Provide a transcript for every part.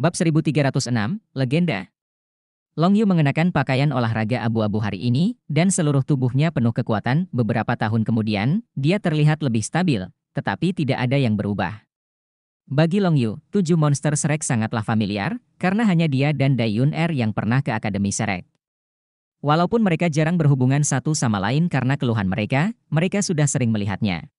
Bab 1306, Legenda Long Yu mengenakan pakaian olahraga abu-abu hari ini, dan seluruh tubuhnya penuh kekuatan. Beberapa tahun kemudian, dia terlihat lebih stabil, tetapi tidak ada yang berubah. Bagi Long Yu, tujuh monster Shrek sangatlah familiar, karena hanya dia dan Dayun Er yang pernah ke Akademi Shrek. Walaupun mereka jarang berhubungan satu sama lain karena keluhan mereka, mereka sudah sering melihatnya.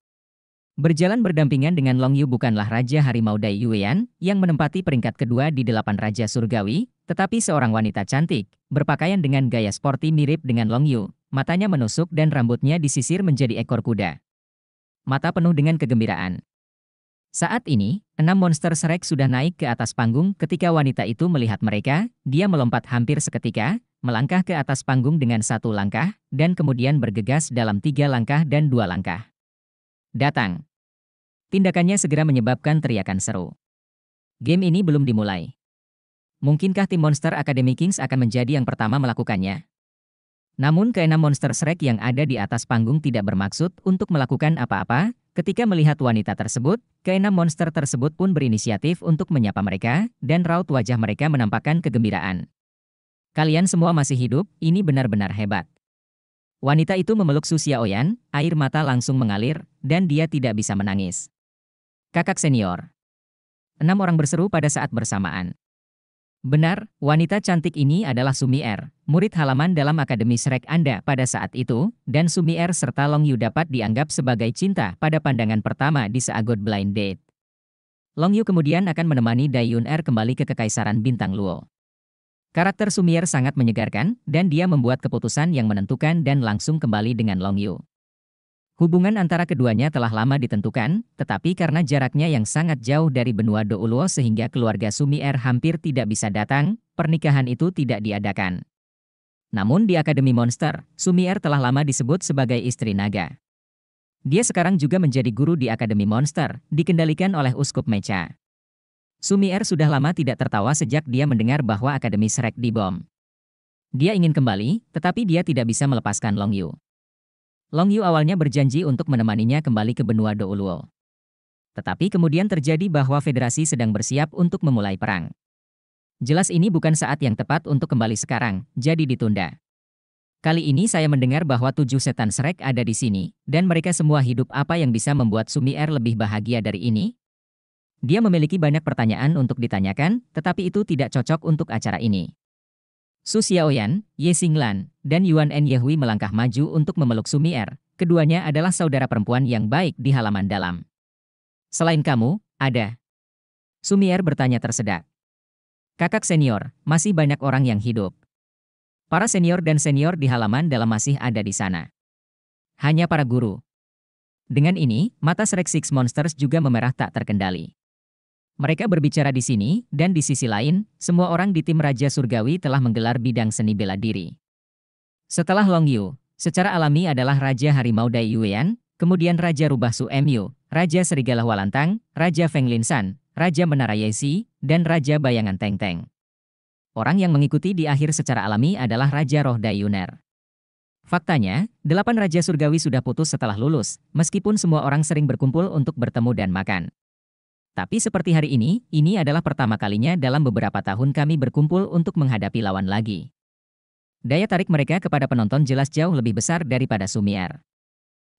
Berjalan berdampingan dengan Long Yu bukanlah Raja Harimau Dai Yuean yang menempati peringkat kedua di delapan Raja Surgawi, tetapi seorang wanita cantik, berpakaian dengan gaya sporty mirip dengan Long Yu, matanya menusuk dan rambutnya disisir menjadi ekor kuda. Mata penuh dengan kegembiraan. Saat ini, enam monster Shrek sudah naik ke atas panggung ketika wanita itu melihat mereka, dia melompat hampir seketika, melangkah ke atas panggung dengan satu langkah, dan kemudian bergegas dalam tiga langkah dan dua langkah. Datang. Tindakannya segera menyebabkan teriakan seru. Game ini belum dimulai. Mungkinkah tim Monster Academy Kings akan menjadi yang pertama melakukannya? Namun keenam monster Shrek yang ada di atas panggung tidak bermaksud untuk melakukan apa-apa, ketika melihat wanita tersebut, keenam monster tersebut pun berinisiatif untuk menyapa mereka, dan raut wajah mereka menampakkan kegembiraan. Kalian semua masih hidup, ini benar-benar hebat. Wanita itu memeluk Susia Oyan, air mata langsung mengalir, dan dia tidak bisa menangis kakak senior. Enam orang berseru pada saat bersamaan. Benar, wanita cantik ini adalah Sumi Er, murid halaman dalam Akademi Shrek Anda pada saat itu, dan Sumi Er serta Long Yu dapat dianggap sebagai cinta pada pandangan pertama di seagot blind date. Long Yu kemudian akan menemani Dayun Er kembali ke Kekaisaran Bintang Luo. Karakter Sumier sangat menyegarkan, dan dia membuat keputusan yang menentukan dan langsung kembali dengan Long Yu. Hubungan antara keduanya telah lama ditentukan, tetapi karena jaraknya yang sangat jauh dari benua Douluo sehingga keluarga Sumier hampir tidak bisa datang, pernikahan itu tidak diadakan. Namun di Akademi Monster, Sumier telah lama disebut sebagai istri naga. Dia sekarang juga menjadi guru di Akademi Monster, dikendalikan oleh Uskup Mecha. Sumier sudah lama tidak tertawa sejak dia mendengar bahwa Akademi Shrek dibom. Dia ingin kembali, tetapi dia tidak bisa melepaskan Long Yu. Long Yu awalnya berjanji untuk menemaninya kembali ke benua Douluo. Tetapi kemudian terjadi bahwa federasi sedang bersiap untuk memulai perang. Jelas ini bukan saat yang tepat untuk kembali sekarang, jadi ditunda. Kali ini saya mendengar bahwa tujuh setan Shrek ada di sini, dan mereka semua hidup apa yang bisa membuat Sumi Er lebih bahagia dari ini? Dia memiliki banyak pertanyaan untuk ditanyakan, tetapi itu tidak cocok untuk acara ini. Su Xiaoyan, Ye Xinglan, dan Yuan En Yehui melangkah maju untuk memeluk Sumier. Keduanya adalah saudara perempuan yang baik di halaman dalam. Selain kamu, ada. Sumier bertanya tersedak. Kakak senior, masih banyak orang yang hidup. Para senior dan senior di halaman dalam masih ada di sana. Hanya para guru. Dengan ini, mata Shrek Six Monsters juga memerah tak terkendali. Mereka berbicara di sini, dan di sisi lain, semua orang di tim Raja Surgawi telah menggelar bidang seni bela diri. Setelah Long Yu, secara alami adalah Raja Harimau Dai Yuan, kemudian Raja Rubah Su Mu, Raja Serigala Walantang, Raja Feng Linsan, Raja Menara Yesi, dan Raja Bayangan Teng Teng. Orang yang mengikuti di akhir secara alami adalah Raja Roh Dai Yuner. Faktanya, delapan Raja Surgawi sudah putus setelah lulus, meskipun semua orang sering berkumpul untuk bertemu dan makan. Tapi seperti hari ini, ini adalah pertama kalinya dalam beberapa tahun kami berkumpul untuk menghadapi lawan lagi. Daya tarik mereka kepada penonton jelas jauh lebih besar daripada Sumier.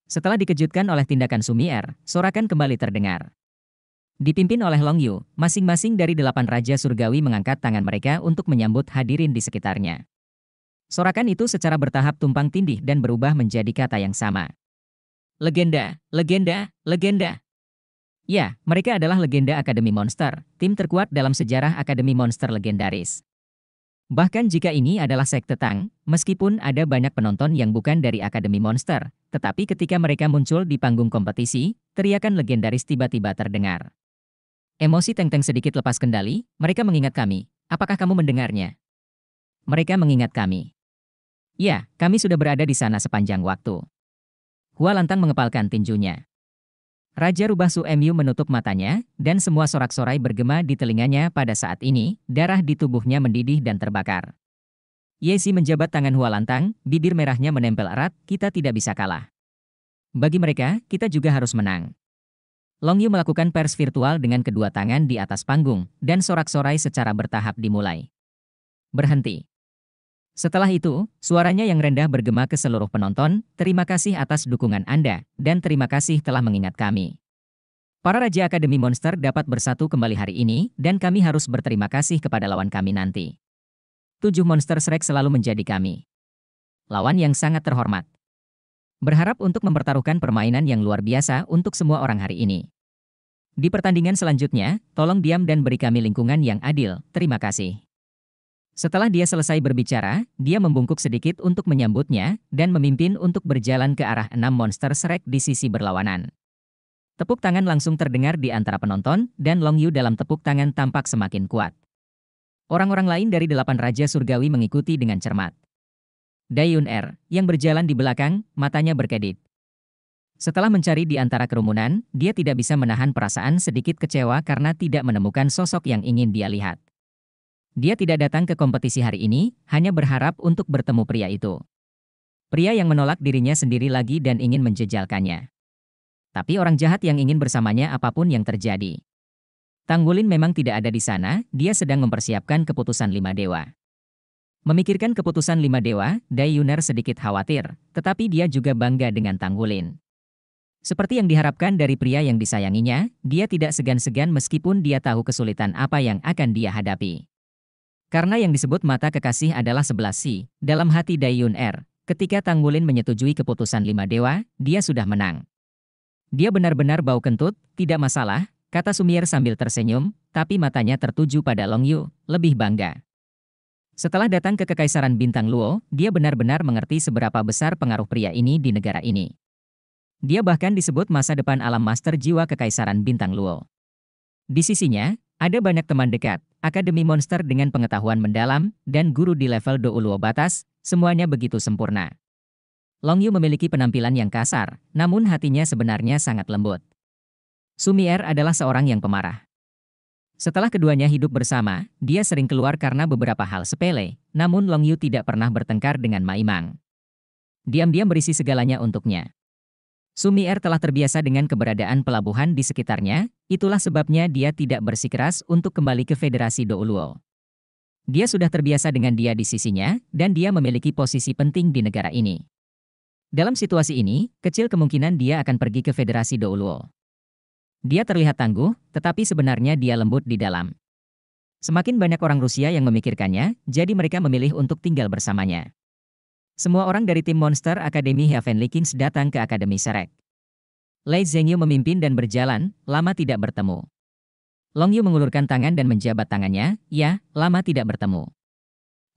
Setelah dikejutkan oleh tindakan Sumier, sorakan kembali terdengar. Dipimpin oleh Long Yu, masing-masing dari delapan Raja Surgawi mengangkat tangan mereka untuk menyambut hadirin di sekitarnya. Sorakan itu secara bertahap tumpang tindih dan berubah menjadi kata yang sama. Legenda, legenda, legenda. Ya, mereka adalah legenda Akademi Monster, tim terkuat dalam sejarah Akademi Monster legendaris. Bahkan jika ini adalah sekte Tang, meskipun ada banyak penonton yang bukan dari Akademi Monster, tetapi ketika mereka muncul di panggung kompetisi, teriakan legendaris tiba-tiba terdengar. Emosi Teng Teng sedikit lepas kendali, mereka mengingat kami. Apakah kamu mendengarnya? Mereka mengingat kami. Ya, kami sudah berada di sana sepanjang waktu. Hua Lantang mengepalkan tinjunya. Raja rubah Su MU menutup matanya, dan semua sorak-sorai bergema di telinganya pada saat ini, darah di tubuhnya mendidih dan terbakar. Yesi menjabat tangan Hua Lantang, bibir merahnya menempel erat, kita tidak bisa kalah. Bagi mereka, kita juga harus menang. Long Yu melakukan pers virtual dengan kedua tangan di atas panggung, dan sorak-sorai secara bertahap dimulai. Berhenti. Setelah itu, suaranya yang rendah bergema ke seluruh penonton, terima kasih atas dukungan Anda, dan terima kasih telah mengingat kami. Para Raja Akademi Monster dapat bersatu kembali hari ini, dan kami harus berterima kasih kepada lawan kami nanti. Tujuh monster Shrek selalu menjadi kami. Lawan yang sangat terhormat. Berharap untuk mempertaruhkan permainan yang luar biasa untuk semua orang hari ini. Di pertandingan selanjutnya, tolong diam dan beri kami lingkungan yang adil. Terima kasih. Setelah dia selesai berbicara, dia membungkuk sedikit untuk menyambutnya dan memimpin untuk berjalan ke arah enam monster Shrek di sisi berlawanan. Tepuk tangan langsung terdengar di antara penonton dan Long Yu dalam tepuk tangan tampak semakin kuat. Orang-orang lain dari delapan raja surgawi mengikuti dengan cermat. Dayun Er, yang berjalan di belakang, matanya berkedip. Setelah mencari di antara kerumunan, dia tidak bisa menahan perasaan sedikit kecewa karena tidak menemukan sosok yang ingin dia lihat. Dia tidak datang ke kompetisi hari ini, hanya berharap untuk bertemu pria itu. Pria yang menolak dirinya sendiri lagi dan ingin menjejalkannya. Tapi orang jahat yang ingin bersamanya apapun yang terjadi. Tanggulin memang tidak ada di sana, dia sedang mempersiapkan keputusan lima dewa. Memikirkan keputusan lima dewa, Dai Yunar sedikit khawatir, tetapi dia juga bangga dengan Tanggulin. Seperti yang diharapkan dari pria yang disayanginya, dia tidak segan-segan meskipun dia tahu kesulitan apa yang akan dia hadapi. Karena yang disebut mata kekasih adalah sebelah si, dalam hati Dayun Er, ketika Tanggulin menyetujui keputusan lima dewa, dia sudah menang. Dia benar-benar bau kentut, tidak masalah, kata Sumier sambil tersenyum, tapi matanya tertuju pada Long Yu, lebih bangga. Setelah datang ke Kekaisaran Bintang Luo, dia benar-benar mengerti seberapa besar pengaruh pria ini di negara ini. Dia bahkan disebut masa depan alam master jiwa Kekaisaran Bintang Luo. Di sisinya, ada banyak teman dekat, akademi monster dengan pengetahuan mendalam, dan guru di level Do Uluo batas, semuanya begitu sempurna. Long Yu memiliki penampilan yang kasar, namun hatinya sebenarnya sangat lembut. Sumier adalah seorang yang pemarah. Setelah keduanya hidup bersama, dia sering keluar karena beberapa hal sepele, namun Long Yu tidak pernah bertengkar dengan Maimang. Diam-diam berisi segalanya untuknya. Sumier telah terbiasa dengan keberadaan pelabuhan di sekitarnya, itulah sebabnya dia tidak bersikeras untuk kembali ke Federasi Douluo. Dia sudah terbiasa dengan dia di sisinya, dan dia memiliki posisi penting di negara ini. Dalam situasi ini, kecil kemungkinan dia akan pergi ke Federasi Douluo. Dia terlihat tangguh, tetapi sebenarnya dia lembut di dalam. Semakin banyak orang Rusia yang memikirkannya, jadi mereka memilih untuk tinggal bersamanya. Semua orang dari tim Monster Academy Heavenly Kings datang ke Akademi Serek. Lei Zhengyu memimpin dan berjalan, lama tidak bertemu. Long Yu mengulurkan tangan dan menjabat tangannya, ya, lama tidak bertemu.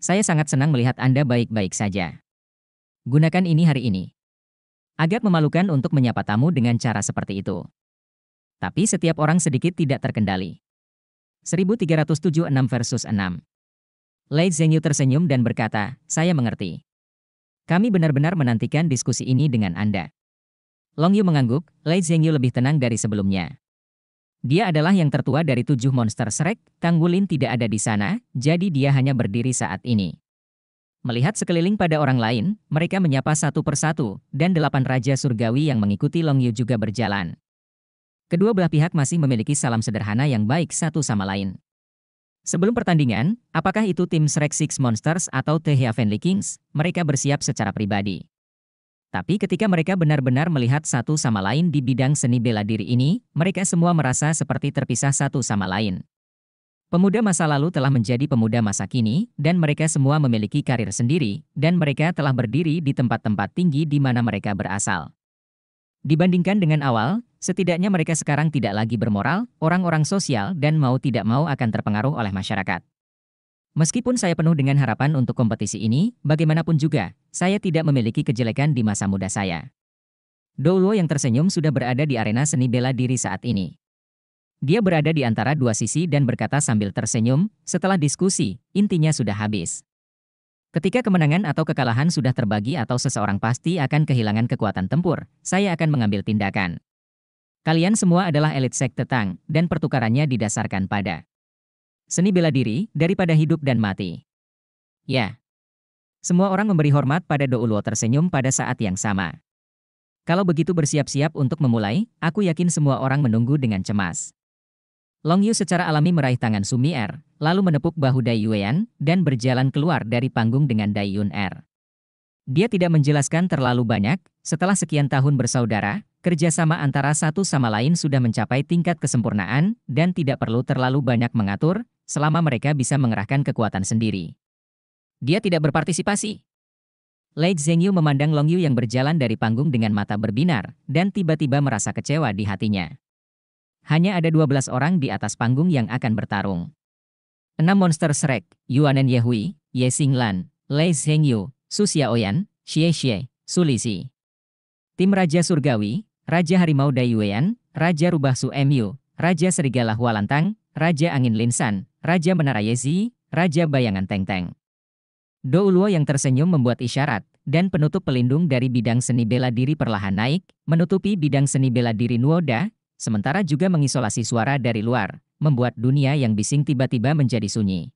Saya sangat senang melihat Anda baik-baik saja. Gunakan ini hari ini. Agak memalukan untuk menyapa tamu dengan cara seperti itu. Tapi setiap orang sedikit tidak terkendali. 1376 versus 6. Lei Zhengyu tersenyum dan berkata, saya mengerti. Kami benar-benar menantikan diskusi ini dengan Anda. Long Yu mengangguk, Lei Zhengyu lebih tenang dari sebelumnya. Dia adalah yang tertua dari tujuh monster Shrek, Tang Wulin tidak ada di sana, jadi dia hanya berdiri saat ini. Melihat sekeliling pada orang lain, mereka menyapa satu persatu, dan delapan raja surgawi yang mengikuti Long Yu juga berjalan. Kedua belah pihak masih memiliki salam sederhana yang baik satu sama lain. Sebelum pertandingan, apakah itu tim Shrek Six Monsters atau The Heavenly Kings, mereka bersiap secara pribadi. Tapi ketika mereka benar-benar melihat satu sama lain di bidang seni bela diri ini, mereka semua merasa seperti terpisah satu sama lain. Pemuda masa lalu telah menjadi pemuda masa kini, dan mereka semua memiliki karir sendiri, dan mereka telah berdiri di tempat-tempat tinggi di mana mereka berasal. Dibandingkan dengan awal, Setidaknya mereka sekarang tidak lagi bermoral, orang-orang sosial dan mau tidak mau akan terpengaruh oleh masyarakat. Meskipun saya penuh dengan harapan untuk kompetisi ini, bagaimanapun juga, saya tidak memiliki kejelekan di masa muda saya. Doulo yang tersenyum sudah berada di arena seni bela diri saat ini. Dia berada di antara dua sisi dan berkata sambil tersenyum, setelah diskusi, intinya sudah habis. Ketika kemenangan atau kekalahan sudah terbagi atau seseorang pasti akan kehilangan kekuatan tempur, saya akan mengambil tindakan. Kalian semua adalah elit sekte Tang, dan pertukarannya didasarkan pada seni bela diri daripada hidup dan mati. Ya. Semua orang memberi hormat pada Douluo tersenyum pada saat yang sama. Kalau begitu bersiap-siap untuk memulai, aku yakin semua orang menunggu dengan cemas. Long Yu secara alami meraih tangan Sumi Er, lalu menepuk bahu Dai Yuan, dan berjalan keluar dari panggung dengan Dai Yun Er. Dia tidak menjelaskan terlalu banyak, setelah sekian tahun bersaudara, kerjasama antara satu sama lain sudah mencapai tingkat kesempurnaan dan tidak perlu terlalu banyak mengatur selama mereka bisa mengerahkan kekuatan sendiri. Dia tidak berpartisipasi. Lei Zhengyu memandang Long Yu yang berjalan dari panggung dengan mata berbinar dan tiba-tiba merasa kecewa di hatinya. Hanya ada 12 orang di atas panggung yang akan bertarung. Enam monster Shrek, Yuanen Yehui, Ye Xinglan, Lei Zhengyu, Su Xiaoyan, Xie Xie, Su Lisi. Tim Raja Surgawi, Raja Harimau Dayuean, Raja Rubah Suemu, Raja Serigala Hualantang, Raja Angin Linsan, Raja Menara Yezi, Raja Bayangan Tengteng. Douluo yang tersenyum membuat isyarat, dan penutup pelindung dari bidang seni bela diri perlahan naik, menutupi bidang seni bela diri Nuoda, sementara juga mengisolasi suara dari luar, membuat dunia yang bising tiba-tiba menjadi sunyi.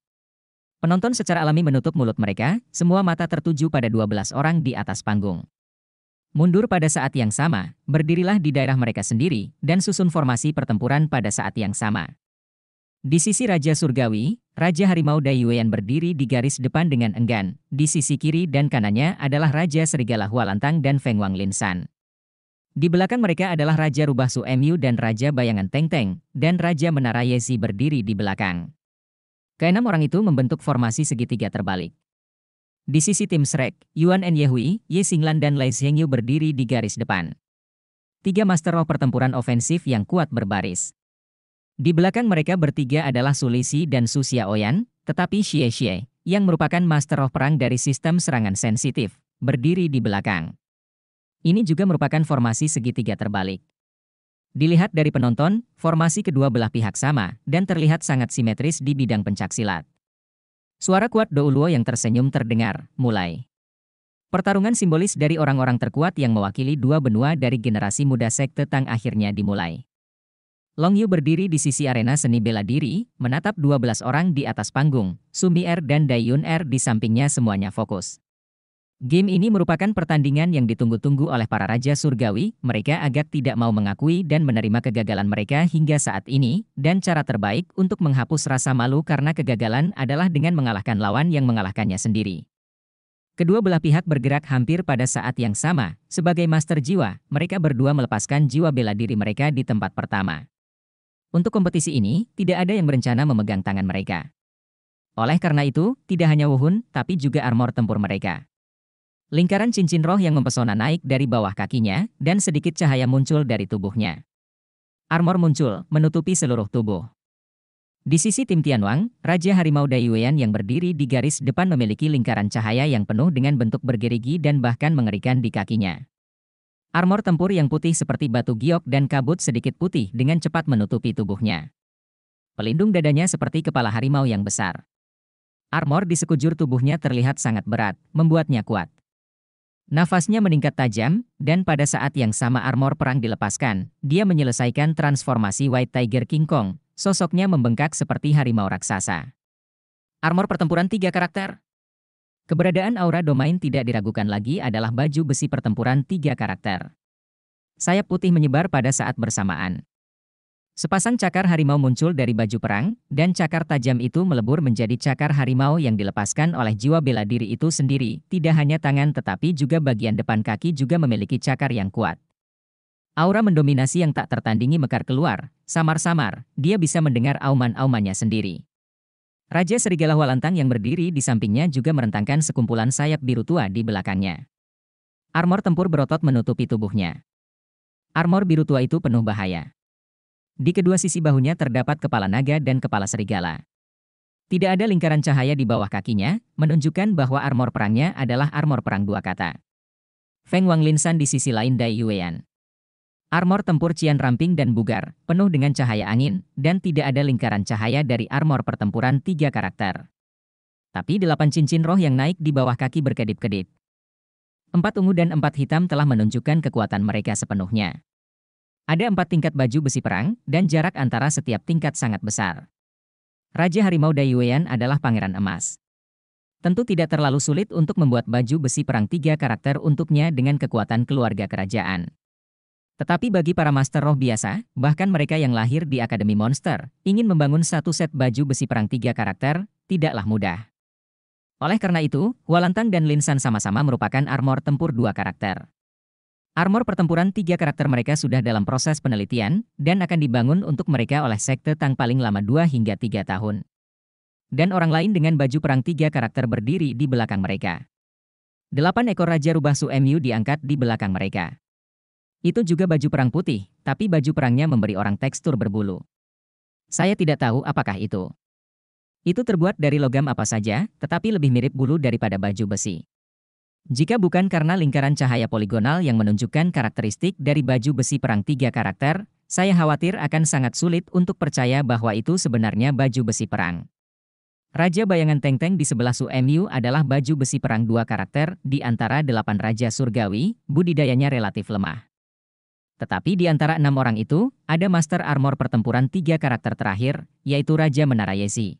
Penonton secara alami menutup mulut mereka, semua mata tertuju pada 12 orang di atas panggung. Mundur pada saat yang sama, berdirilah di daerah mereka sendiri, dan susun formasi pertempuran pada saat yang sama. Di sisi Raja Surgawi, Raja Harimau Daiyuan berdiri di garis depan dengan enggan, di sisi kiri dan kanannya adalah Raja Serigala Hualantang dan Feng Wang Linsan. Di belakang mereka adalah Raja Rubah Su Emyu dan Raja Bayangan Teng Teng, dan Raja Menara yezi berdiri di belakang. Keenam orang itu membentuk formasi segitiga terbalik. Di sisi tim Shrek, Yuan and Yehui, Ye Singlan dan Lai Xiangyu berdiri di garis depan. Tiga master roh pertempuran ofensif yang kuat berbaris. Di belakang mereka bertiga adalah Sulisi dan Su Xiaoyan, tetapi Xie Xie, yang merupakan master roh perang dari sistem serangan sensitif, berdiri di belakang. Ini juga merupakan formasi segitiga terbalik. Dilihat dari penonton, formasi kedua belah pihak sama dan terlihat sangat simetris di bidang pencaksilat. Suara kuat Douluo yang tersenyum terdengar, mulai. Pertarungan simbolis dari orang-orang terkuat yang mewakili dua benua dari generasi muda sekte Tang akhirnya dimulai. Long Yu berdiri di sisi arena seni bela diri, menatap 12 orang di atas panggung, Sumi Er dan Dayun Yun Er di sampingnya semuanya fokus. Game ini merupakan pertandingan yang ditunggu-tunggu oleh para raja surgawi, mereka agak tidak mau mengakui dan menerima kegagalan mereka hingga saat ini, dan cara terbaik untuk menghapus rasa malu karena kegagalan adalah dengan mengalahkan lawan yang mengalahkannya sendiri. Kedua belah pihak bergerak hampir pada saat yang sama, sebagai master jiwa, mereka berdua melepaskan jiwa bela diri mereka di tempat pertama. Untuk kompetisi ini, tidak ada yang berencana memegang tangan mereka. Oleh karena itu, tidak hanya Wuhun, tapi juga armor tempur mereka. Lingkaran cincin roh yang mempesona naik dari bawah kakinya, dan sedikit cahaya muncul dari tubuhnya. Armor muncul, menutupi seluruh tubuh. Di sisi Tim Tianwang, Raja Harimau Daiyuan yang berdiri di garis depan memiliki lingkaran cahaya yang penuh dengan bentuk bergerigi dan bahkan mengerikan di kakinya. Armor tempur yang putih seperti batu giok dan kabut sedikit putih dengan cepat menutupi tubuhnya. Pelindung dadanya seperti kepala harimau yang besar. Armor di sekujur tubuhnya terlihat sangat berat, membuatnya kuat. Nafasnya meningkat tajam, dan pada saat yang sama armor perang dilepaskan, dia menyelesaikan transformasi White Tiger King Kong, sosoknya membengkak seperti harimau raksasa. Armor pertempuran tiga karakter Keberadaan aura domain tidak diragukan lagi adalah baju besi pertempuran tiga karakter. Sayap putih menyebar pada saat bersamaan. Sepasang cakar harimau muncul dari baju perang, dan cakar tajam itu melebur menjadi cakar harimau yang dilepaskan oleh jiwa bela diri itu sendiri. Tidak hanya tangan tetapi juga bagian depan kaki juga memiliki cakar yang kuat. Aura mendominasi yang tak tertandingi mekar keluar, samar-samar, dia bisa mendengar auman-aumannya sendiri. Raja Serigala Walantang yang berdiri di sampingnya juga merentangkan sekumpulan sayap biru tua di belakangnya. Armor tempur berotot menutupi tubuhnya. Armor biru tua itu penuh bahaya. Di kedua sisi bahunya terdapat kepala naga dan kepala serigala. Tidak ada lingkaran cahaya di bawah kakinya, menunjukkan bahwa armor perangnya adalah armor perang dua kata. Feng Wang Linsan di sisi lain Dai Yuean. Armor tempur Cian ramping dan bugar, penuh dengan cahaya angin, dan tidak ada lingkaran cahaya dari armor pertempuran tiga karakter. Tapi delapan cincin roh yang naik di bawah kaki berkedip-kedip. Empat ungu dan empat hitam telah menunjukkan kekuatan mereka sepenuhnya. Ada empat tingkat baju besi perang, dan jarak antara setiap tingkat sangat besar. Raja Harimau Dayuean adalah pangeran emas. Tentu tidak terlalu sulit untuk membuat baju besi perang tiga karakter untuknya dengan kekuatan keluarga kerajaan. Tetapi bagi para master roh biasa, bahkan mereka yang lahir di Akademi Monster, ingin membangun satu set baju besi perang tiga karakter, tidaklah mudah. Oleh karena itu, Walantang dan Linsan sama-sama merupakan armor tempur dua karakter. Armor pertempuran tiga karakter mereka sudah dalam proses penelitian dan akan dibangun untuk mereka oleh sekte Tang paling lama 2 hingga 3 tahun. Dan orang lain dengan baju perang tiga karakter berdiri di belakang mereka. Delapan ekor Raja Rubah Su MU diangkat di belakang mereka. Itu juga baju perang putih, tapi baju perangnya memberi orang tekstur berbulu. Saya tidak tahu apakah itu. Itu terbuat dari logam apa saja, tetapi lebih mirip bulu daripada baju besi. Jika bukan karena lingkaran cahaya poligonal yang menunjukkan karakteristik dari baju besi perang tiga karakter, saya khawatir akan sangat sulit untuk percaya bahwa itu sebenarnya baju besi perang. Raja bayangan teng teng di sebelah Su Mu adalah baju besi perang dua karakter di antara delapan raja surgawi, budidayanya relatif lemah. Tetapi di antara enam orang itu, ada master armor pertempuran tiga karakter terakhir, yaitu Raja Menara Yesi.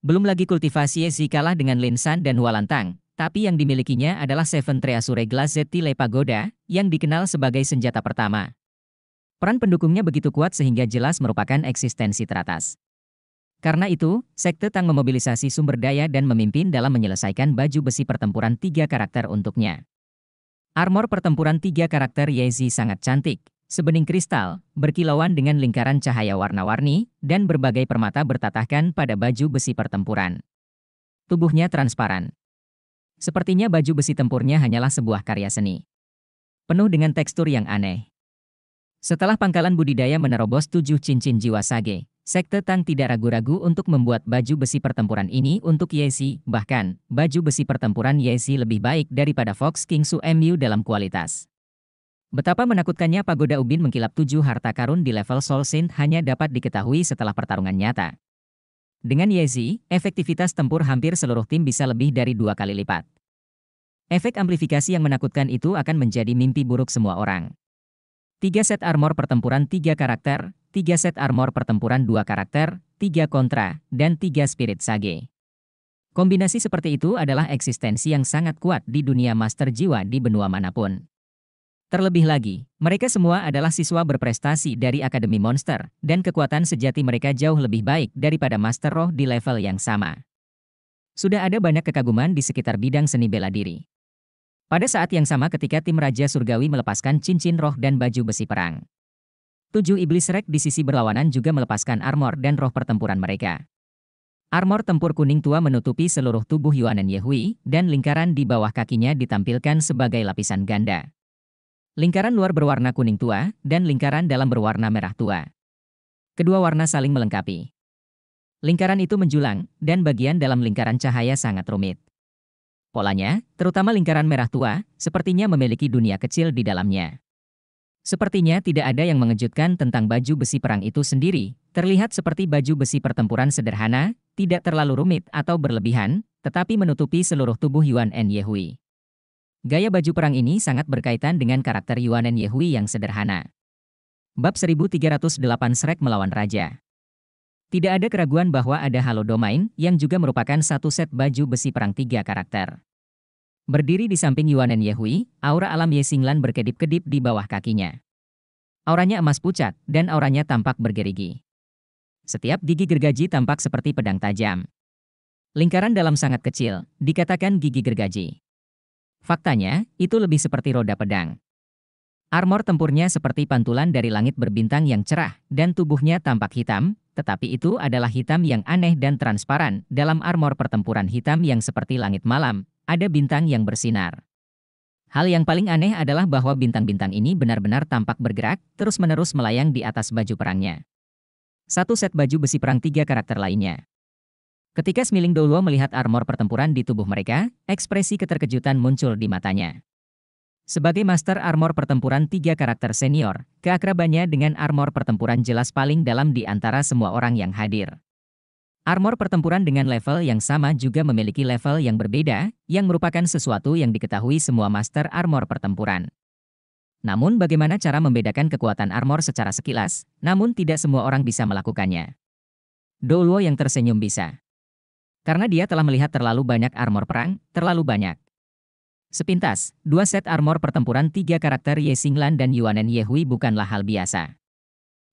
Belum lagi kultivasi Yesi kalah dengan Linsan dan Hualantang, tapi yang dimilikinya adalah Seven Treasure Glazetti Le Pagoda, yang dikenal sebagai senjata pertama. Peran pendukungnya begitu kuat sehingga jelas merupakan eksistensi teratas. Karena itu, Sekte Tang memobilisasi sumber daya dan memimpin dalam menyelesaikan baju besi pertempuran tiga karakter untuknya. Armor pertempuran tiga karakter Yezi sangat cantik, sebening kristal, berkilauan dengan lingkaran cahaya warna-warni, dan berbagai permata bertatahkan pada baju besi pertempuran. Tubuhnya transparan, Sepertinya baju besi tempurnya hanyalah sebuah karya seni. Penuh dengan tekstur yang aneh. Setelah pangkalan budidaya menerobos tujuh cincin jiwa sage, Sekte Tang tidak ragu-ragu untuk membuat baju besi pertempuran ini untuk Yesi, bahkan, baju besi pertempuran Yesi lebih baik daripada Fox King Su MU dalam kualitas. Betapa menakutkannya Pagoda Ubin mengkilap tujuh harta karun di level Soul Saint hanya dapat diketahui setelah pertarungan nyata. Dengan Yezi, efektivitas tempur hampir seluruh tim bisa lebih dari dua kali lipat. Efek amplifikasi yang menakutkan itu akan menjadi mimpi buruk semua orang. 3 set armor pertempuran 3 karakter, 3 set armor pertempuran dua karakter, 3 kontra, dan 3 spirit sage. Kombinasi seperti itu adalah eksistensi yang sangat kuat di dunia master jiwa di benua manapun. Terlebih lagi, mereka semua adalah siswa berprestasi dari Akademi Monster, dan kekuatan sejati mereka jauh lebih baik daripada Master Roh di level yang sama. Sudah ada banyak kekaguman di sekitar bidang seni bela diri. Pada saat yang sama ketika tim Raja Surgawi melepaskan cincin roh dan baju besi perang. Tujuh iblis rek di sisi berlawanan juga melepaskan armor dan roh pertempuran mereka. Armor tempur kuning tua menutupi seluruh tubuh Yuanen Yehui, dan lingkaran di bawah kakinya ditampilkan sebagai lapisan ganda. Lingkaran luar berwarna kuning tua, dan lingkaran dalam berwarna merah tua. Kedua warna saling melengkapi. Lingkaran itu menjulang, dan bagian dalam lingkaran cahaya sangat rumit. Polanya, terutama lingkaran merah tua, sepertinya memiliki dunia kecil di dalamnya. Sepertinya tidak ada yang mengejutkan tentang baju besi perang itu sendiri, terlihat seperti baju besi pertempuran sederhana, tidak terlalu rumit atau berlebihan, tetapi menutupi seluruh tubuh Yuan En Yehui. Gaya baju perang ini sangat berkaitan dengan karakter Yuanen Yehui yang sederhana. Bab 1308 Shrek melawan Raja Tidak ada keraguan bahwa ada Halo Domain yang juga merupakan satu set baju besi perang tiga karakter. Berdiri di samping Yuanen Yehui, aura alam Singlan berkedip-kedip di bawah kakinya. Auranya emas pucat dan auranya tampak bergerigi. Setiap gigi gergaji tampak seperti pedang tajam. Lingkaran dalam sangat kecil, dikatakan gigi gergaji. Faktanya, itu lebih seperti roda pedang. Armor tempurnya seperti pantulan dari langit berbintang yang cerah, dan tubuhnya tampak hitam, tetapi itu adalah hitam yang aneh dan transparan. Dalam armor pertempuran hitam yang seperti langit malam, ada bintang yang bersinar. Hal yang paling aneh adalah bahwa bintang-bintang ini benar-benar tampak bergerak, terus-menerus melayang di atas baju perangnya. Satu set baju besi perang tiga karakter lainnya. Ketika Smiling Douluo melihat armor pertempuran di tubuh mereka, ekspresi keterkejutan muncul di matanya. Sebagai master armor pertempuran tiga karakter senior, keakrabannya dengan armor pertempuran jelas paling dalam di antara semua orang yang hadir. Armor pertempuran dengan level yang sama juga memiliki level yang berbeda, yang merupakan sesuatu yang diketahui semua master armor pertempuran. Namun bagaimana cara membedakan kekuatan armor secara sekilas, namun tidak semua orang bisa melakukannya. Douluo yang tersenyum bisa. Karena dia telah melihat terlalu banyak armor perang, terlalu banyak. Sepintas, dua set armor pertempuran tiga karakter Ye Xinglan dan Yuanen Yehui bukanlah hal biasa.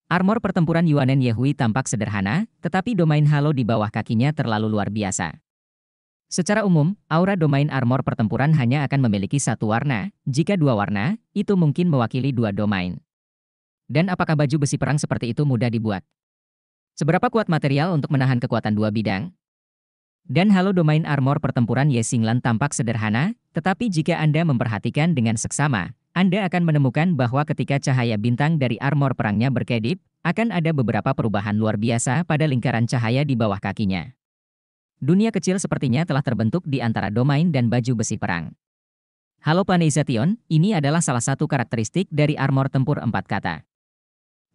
Armor pertempuran Yuanen Yehui tampak sederhana, tetapi domain halo di bawah kakinya terlalu luar biasa. Secara umum, aura domain armor pertempuran hanya akan memiliki satu warna, jika dua warna, itu mungkin mewakili dua domain. Dan apakah baju besi perang seperti itu mudah dibuat? Seberapa kuat material untuk menahan kekuatan dua bidang? Dan halo domain armor pertempuran Yesinglan tampak sederhana, tetapi jika Anda memperhatikan dengan seksama, Anda akan menemukan bahwa ketika cahaya bintang dari armor perangnya berkedip, akan ada beberapa perubahan luar biasa pada lingkaran cahaya di bawah kakinya. Dunia kecil sepertinya telah terbentuk di antara domain dan baju besi perang. Halo Panization, ini adalah salah satu karakteristik dari armor tempur empat kata.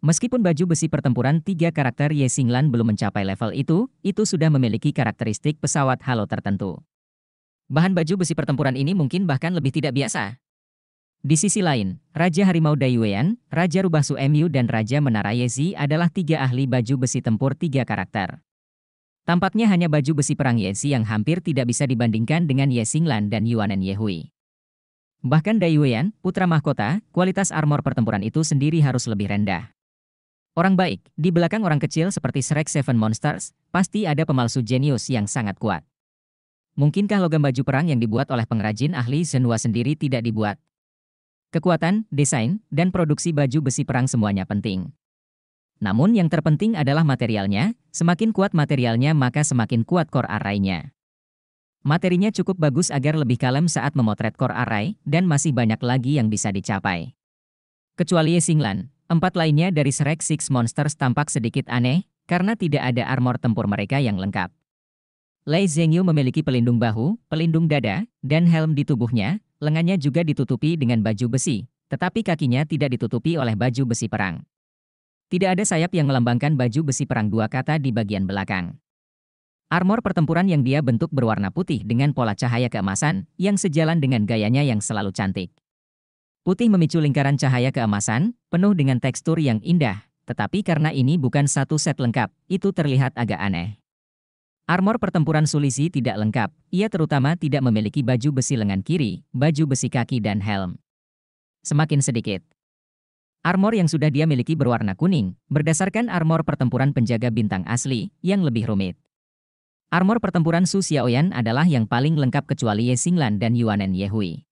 Meskipun baju besi pertempuran tiga karakter Ye Xinglan belum mencapai level itu, itu sudah memiliki karakteristik pesawat halo tertentu. Bahan baju besi pertempuran ini mungkin bahkan lebih tidak biasa. Di sisi lain, Raja Harimau Daiwean, Raja Rubah Mu dan Raja Menara Yezi adalah tiga ahli baju besi tempur tiga karakter. Tampaknya hanya baju besi perang Yezi yang hampir tidak bisa dibandingkan dengan Ye Xinglan dan Yuanen Yehui. Bahkan Daiwean, putra mahkota, kualitas armor pertempuran itu sendiri harus lebih rendah. Orang baik, di belakang orang kecil seperti Shrek Seven Monsters, pasti ada pemalsu jenius yang sangat kuat. Mungkinkah logam baju perang yang dibuat oleh pengrajin ahli Senua sendiri tidak dibuat? Kekuatan, desain, dan produksi baju besi perang semuanya penting. Namun yang terpenting adalah materialnya, semakin kuat materialnya maka semakin kuat core arraynya. Materinya cukup bagus agar lebih kalem saat memotret core array, dan masih banyak lagi yang bisa dicapai. Kecuali Singlan, Empat lainnya dari Shrek Six Monsters tampak sedikit aneh, karena tidak ada armor tempur mereka yang lengkap. Lei Zhengyu memiliki pelindung bahu, pelindung dada, dan helm di tubuhnya, lengannya juga ditutupi dengan baju besi, tetapi kakinya tidak ditutupi oleh baju besi perang. Tidak ada sayap yang melambangkan baju besi perang dua kata di bagian belakang. Armor pertempuran yang dia bentuk berwarna putih dengan pola cahaya keemasan, yang sejalan dengan gayanya yang selalu cantik. Putih memicu lingkaran cahaya keemasan, penuh dengan tekstur yang indah, tetapi karena ini bukan satu set lengkap, itu terlihat agak aneh. Armor pertempuran Sulisi tidak lengkap, ia terutama tidak memiliki baju besi lengan kiri, baju besi kaki dan helm. Semakin sedikit. Armor yang sudah dia miliki berwarna kuning, berdasarkan armor pertempuran penjaga bintang asli, yang lebih rumit. Armor pertempuran Su Xiaoyan adalah yang paling lengkap kecuali Ye Xinglan dan Yuanen Yehui.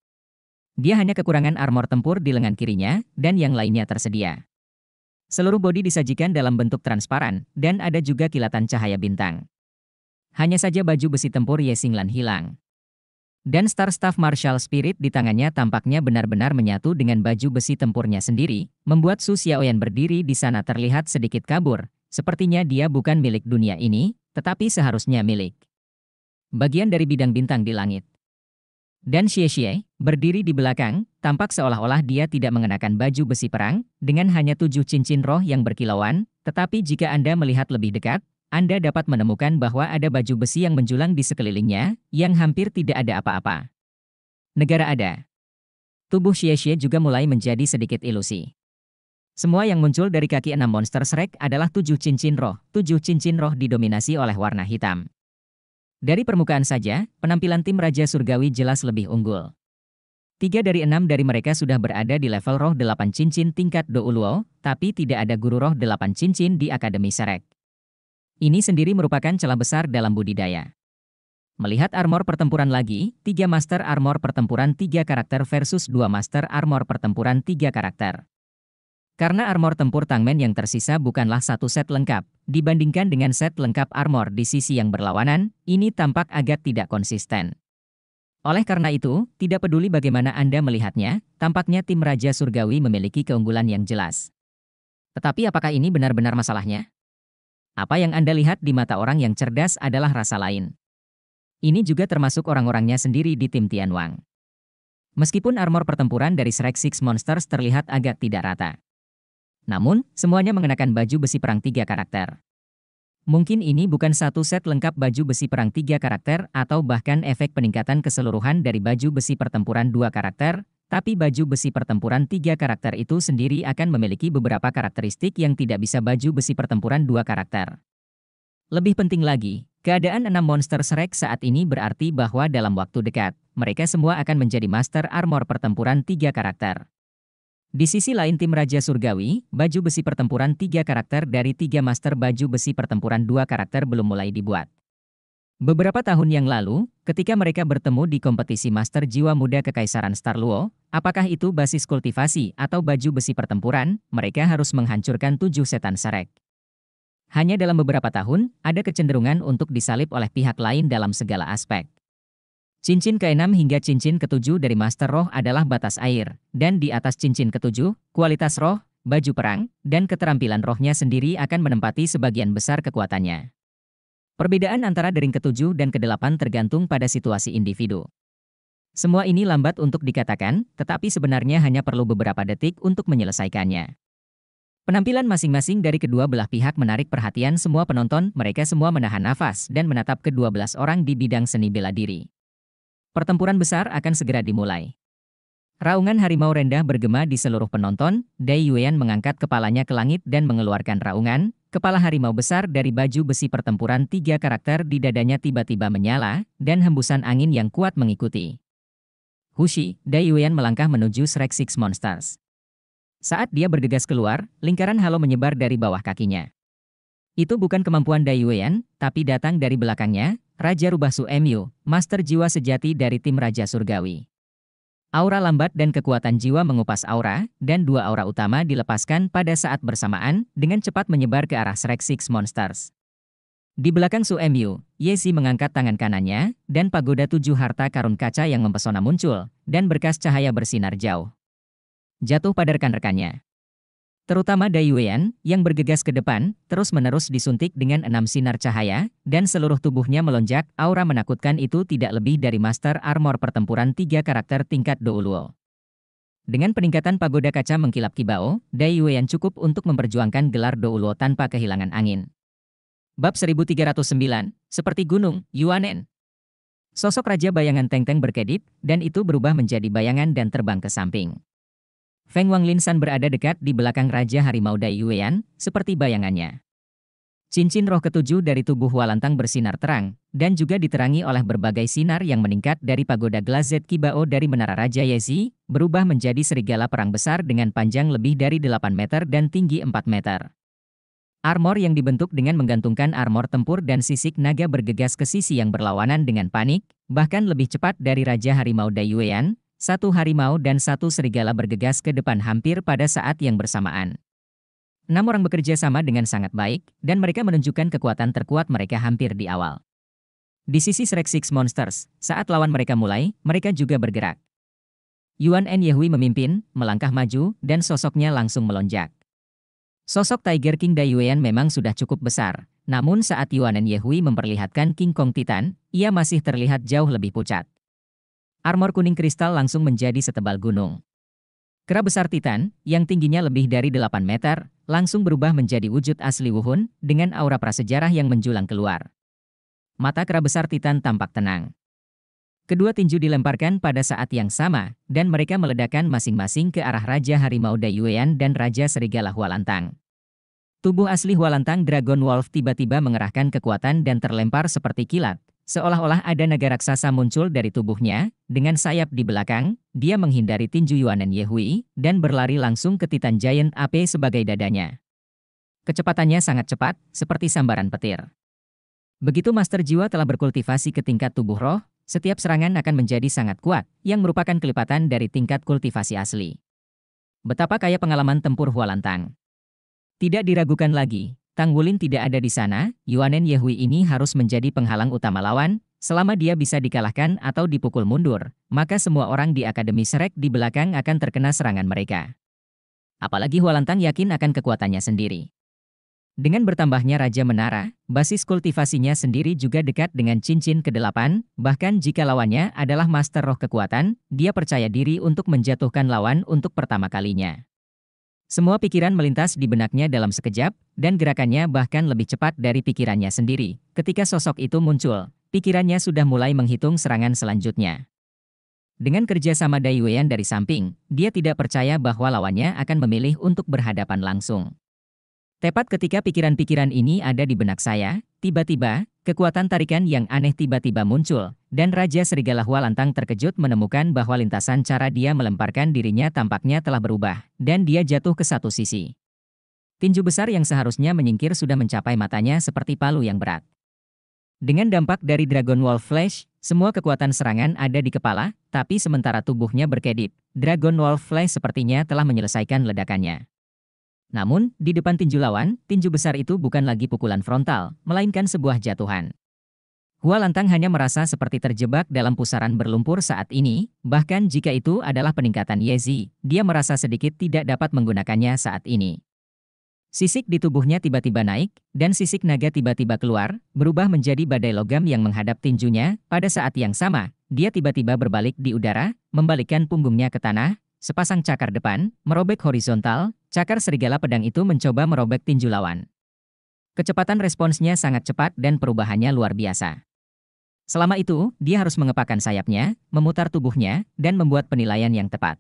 Dia hanya kekurangan armor tempur di lengan kirinya, dan yang lainnya tersedia. Seluruh bodi disajikan dalam bentuk transparan, dan ada juga kilatan cahaya bintang. Hanya saja baju besi tempur Ye Singlan hilang. Dan Star Staff Marshal Spirit di tangannya tampaknya benar-benar menyatu dengan baju besi tempurnya sendiri, membuat Su Xiaoyan berdiri di sana terlihat sedikit kabur, sepertinya dia bukan milik dunia ini, tetapi seharusnya milik. Bagian dari bidang bintang di langit. Dan Xie Xie, berdiri di belakang, tampak seolah-olah dia tidak mengenakan baju besi perang, dengan hanya tujuh cincin roh yang berkilauan, tetapi jika Anda melihat lebih dekat, Anda dapat menemukan bahwa ada baju besi yang menjulang di sekelilingnya, yang hampir tidak ada apa-apa. Negara ada. Tubuh Xie Xie juga mulai menjadi sedikit ilusi. Semua yang muncul dari kaki enam monster Shrek adalah tujuh cincin roh. Tujuh cincin roh didominasi oleh warna hitam. Dari permukaan saja, penampilan tim Raja Surgawi jelas lebih unggul. Tiga dari enam dari mereka sudah berada di level roh delapan cincin tingkat Douluo, tapi tidak ada guru roh delapan cincin di Akademi Serek. Ini sendiri merupakan celah besar dalam budidaya. Melihat armor pertempuran lagi, tiga master armor pertempuran tiga karakter versus dua master armor pertempuran tiga karakter. Karena armor tempur Tangmen yang tersisa bukanlah satu set lengkap, Dibandingkan dengan set lengkap armor di sisi yang berlawanan, ini tampak agak tidak konsisten. Oleh karena itu, tidak peduli bagaimana Anda melihatnya, tampaknya tim Raja Surgawi memiliki keunggulan yang jelas. Tetapi apakah ini benar-benar masalahnya? Apa yang Anda lihat di mata orang yang cerdas adalah rasa lain. Ini juga termasuk orang-orangnya sendiri di tim Tianwang. Meskipun armor pertempuran dari Shrek Six Monsters terlihat agak tidak rata. Namun, semuanya mengenakan baju besi perang tiga karakter. Mungkin ini bukan satu set lengkap baju besi perang tiga karakter atau bahkan efek peningkatan keseluruhan dari baju besi pertempuran dua karakter, tapi baju besi pertempuran tiga karakter itu sendiri akan memiliki beberapa karakteristik yang tidak bisa baju besi pertempuran dua karakter. Lebih penting lagi, keadaan enam monster Shrek saat ini berarti bahwa dalam waktu dekat, mereka semua akan menjadi master armor pertempuran tiga karakter. Di sisi lain tim Raja Surgawi, baju besi pertempuran tiga karakter dari tiga master baju besi pertempuran dua karakter belum mulai dibuat. Beberapa tahun yang lalu, ketika mereka bertemu di kompetisi Master Jiwa Muda Kekaisaran Star Luo, apakah itu basis kultivasi atau baju besi pertempuran, mereka harus menghancurkan tujuh setan sarek. Hanya dalam beberapa tahun, ada kecenderungan untuk disalip oleh pihak lain dalam segala aspek. Cincin ke-6 hingga cincin ke-7 dari Master Roh adalah batas air, dan di atas cincin ke-7, kualitas roh, baju perang, dan keterampilan rohnya sendiri akan menempati sebagian besar kekuatannya. Perbedaan antara dering ke-7 dan ke-8 tergantung pada situasi individu. Semua ini lambat untuk dikatakan, tetapi sebenarnya hanya perlu beberapa detik untuk menyelesaikannya. Penampilan masing-masing dari kedua belah pihak menarik perhatian semua penonton, mereka semua menahan nafas dan menatap kedua belas orang di bidang seni bela diri. Pertempuran besar akan segera dimulai. Raungan harimau rendah bergema di seluruh penonton, Dai Yuan mengangkat kepalanya ke langit dan mengeluarkan raungan, kepala harimau besar dari baju besi pertempuran tiga karakter di dadanya tiba-tiba menyala, dan hembusan angin yang kuat mengikuti. Hushi, Dai Yuan melangkah menuju Shrek Six Monsters. Saat dia bergegas keluar, lingkaran halo menyebar dari bawah kakinya. Itu bukan kemampuan Dai Yuan, tapi datang dari belakangnya, Raja Rubah Su-Emyu, master jiwa sejati dari tim Raja Surgawi. Aura lambat dan kekuatan jiwa mengupas aura, dan dua aura utama dilepaskan pada saat bersamaan, dengan cepat menyebar ke arah Shrek Six Monsters. Di belakang Suemu, Yesi mengangkat tangan kanannya, dan pagoda tujuh harta karun kaca yang mempesona muncul, dan berkas cahaya bersinar jauh. Jatuh pada rekan-rekannya terutama Dai Yuan yang bergegas ke depan, terus-menerus disuntik dengan enam sinar cahaya, dan seluruh tubuhnya melonjak, aura menakutkan itu tidak lebih dari master armor pertempuran tiga karakter tingkat Douluo. Dengan peningkatan pagoda kaca mengkilap Kibao, Yuan cukup untuk memperjuangkan gelar Douluo tanpa kehilangan angin. Bab 1309, seperti gunung, Yuanen. Sosok Raja Bayangan Teng Teng berkedip, dan itu berubah menjadi bayangan dan terbang ke samping. Feng Wang Linsan berada dekat di belakang Raja Harimau Dai Yuan, seperti bayangannya. Cincin roh ketujuh dari tubuh Walantang bersinar terang, dan juga diterangi oleh berbagai sinar yang meningkat dari pagoda Glazet Kibao dari Menara Raja Yezi, berubah menjadi serigala perang besar dengan panjang lebih dari 8 meter dan tinggi 4 meter. Armor yang dibentuk dengan menggantungkan armor tempur dan sisik naga bergegas ke sisi yang berlawanan dengan panik, bahkan lebih cepat dari Raja Harimau Dayuean, satu harimau dan satu serigala bergegas ke depan hampir pada saat yang bersamaan. Enam orang bekerja sama dengan sangat baik, dan mereka menunjukkan kekuatan terkuat mereka hampir di awal. Di sisi Shrek Six Monsters, saat lawan mereka mulai, mereka juga bergerak. Yuan and Yehui memimpin, melangkah maju, dan sosoknya langsung melonjak. Sosok Tiger King Dayuan memang sudah cukup besar, namun saat Yuan and Yehui memperlihatkan King Kong Titan, ia masih terlihat jauh lebih pucat. Armor kuning kristal langsung menjadi setebal gunung. Kera besar Titan, yang tingginya lebih dari 8 meter, langsung berubah menjadi wujud asli Wuhun dengan aura prasejarah yang menjulang keluar. Mata kera besar Titan tampak tenang. Kedua tinju dilemparkan pada saat yang sama, dan mereka meledakkan masing-masing ke arah Raja Harimau Dayuan dan Raja Serigala Hualantang. Tubuh asli Hualantang Dragon Wolf tiba-tiba mengerahkan kekuatan dan terlempar seperti kilat, Seolah-olah ada naga raksasa muncul dari tubuhnya, dengan sayap di belakang, dia menghindari tinju Yuanen Yehui, dan berlari langsung ke Titan Giant AP sebagai dadanya. Kecepatannya sangat cepat, seperti sambaran petir. Begitu Master Jiwa telah berkultivasi ke tingkat tubuh roh, setiap serangan akan menjadi sangat kuat, yang merupakan kelipatan dari tingkat kultivasi asli. Betapa kaya pengalaman tempur Hualantang. Tidak diragukan lagi, Tang Wulin tidak ada di sana, Yuanen Yehui ini harus menjadi penghalang utama lawan, selama dia bisa dikalahkan atau dipukul mundur, maka semua orang di Akademi Serek di belakang akan terkena serangan mereka. Apalagi Hualantang yakin akan kekuatannya sendiri. Dengan bertambahnya Raja Menara, basis kultivasinya sendiri juga dekat dengan cincin ke-8, bahkan jika lawannya adalah master roh kekuatan, dia percaya diri untuk menjatuhkan lawan untuk pertama kalinya. Semua pikiran melintas di benaknya dalam sekejap, dan gerakannya bahkan lebih cepat dari pikirannya sendiri. Ketika sosok itu muncul, pikirannya sudah mulai menghitung serangan selanjutnya. Dengan kerja sama Dai Weian dari samping, dia tidak percaya bahwa lawannya akan memilih untuk berhadapan langsung. Tepat ketika pikiran-pikiran ini ada di benak saya, tiba-tiba, Kekuatan tarikan yang aneh tiba-tiba muncul, dan Raja Serigala Hualantang terkejut menemukan bahwa lintasan cara dia melemparkan dirinya tampaknya telah berubah, dan dia jatuh ke satu sisi. Tinju besar yang seharusnya menyingkir sudah mencapai matanya seperti palu yang berat. Dengan dampak dari Dragon Wall Flash, semua kekuatan serangan ada di kepala, tapi sementara tubuhnya berkedip, Dragon Wall Flash sepertinya telah menyelesaikan ledakannya. Namun, di depan tinju lawan, tinju besar itu bukan lagi pukulan frontal, melainkan sebuah jatuhan. Hua Lantang hanya merasa seperti terjebak dalam pusaran berlumpur saat ini, bahkan jika itu adalah peningkatan Yezi, dia merasa sedikit tidak dapat menggunakannya saat ini. Sisik di tubuhnya tiba-tiba naik, dan sisik naga tiba-tiba keluar, berubah menjadi badai logam yang menghadap tinjunya, pada saat yang sama, dia tiba-tiba berbalik di udara, membalikkan punggungnya ke tanah, Sepasang cakar depan, merobek horizontal, cakar serigala pedang itu mencoba merobek tinju lawan. Kecepatan responsnya sangat cepat dan perubahannya luar biasa. Selama itu, dia harus mengepakkan sayapnya, memutar tubuhnya, dan membuat penilaian yang tepat.